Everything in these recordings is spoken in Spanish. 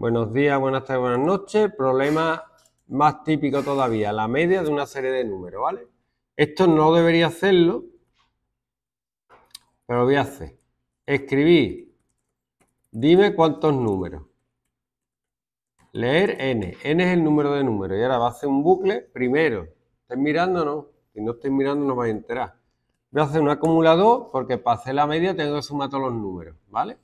Buenos días, buenas tardes, buenas noches. Problema más típico todavía, la media de una serie de números, ¿vale? Esto no debería hacerlo, pero lo voy a hacer. Escribir, dime cuántos números. Leer n, n es el número de números. Y ahora va a hacer un bucle, primero, ¿estás mirando no? Si no estoy mirando no va a enterar. Voy a hacer un acumulador porque para hacer la media tengo que sumar todos los números, ¿vale?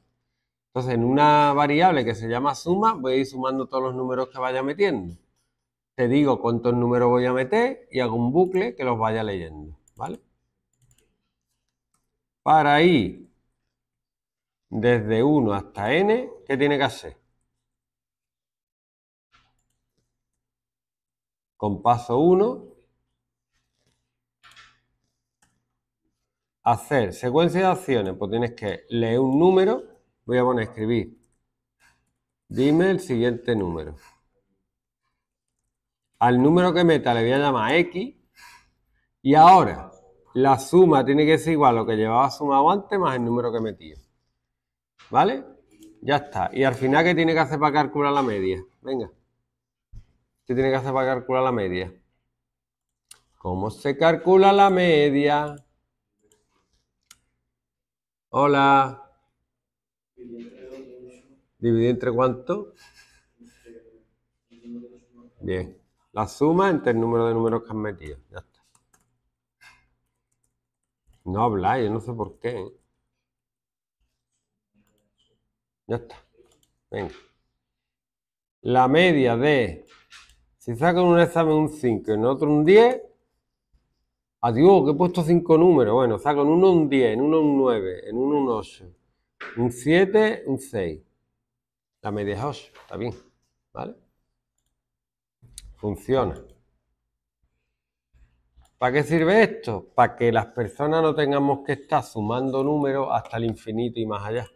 Entonces, en una variable que se llama suma, voy a ir sumando todos los números que vaya metiendo. Te digo cuántos números voy a meter y hago un bucle que los vaya leyendo, ¿vale? Para ir desde 1 hasta n, ¿qué tiene que hacer? Con paso 1, hacer secuencia de acciones, pues tienes que leer un número voy a poner escribir. Dime el siguiente número. Al número que meta le voy a llamar X. Y ahora, la suma tiene que ser igual a lo que llevaba sumado antes más el número que metía. ¿Vale? Ya está. Y al final, ¿qué tiene que hacer para calcular la media? Venga. ¿Qué tiene que hacer para calcular la media? ¿Cómo se calcula la media? Hola. ¿Dividir entre cuánto? Bien. La suma entre el número de números que has metido. Ya está. No habláis, yo no sé por qué. ¿eh? Ya está. Venga. La media de. Si en un examen un 5 y en otro un 10. Adiós, ah, que he puesto 5 números. Bueno, saco en uno un 10, en uno un 9, en uno un 8 un 7, un 6. La media es 8, está bien, ¿vale? Funciona. ¿Para qué sirve esto? Para que las personas no tengamos que estar sumando números hasta el infinito y más allá.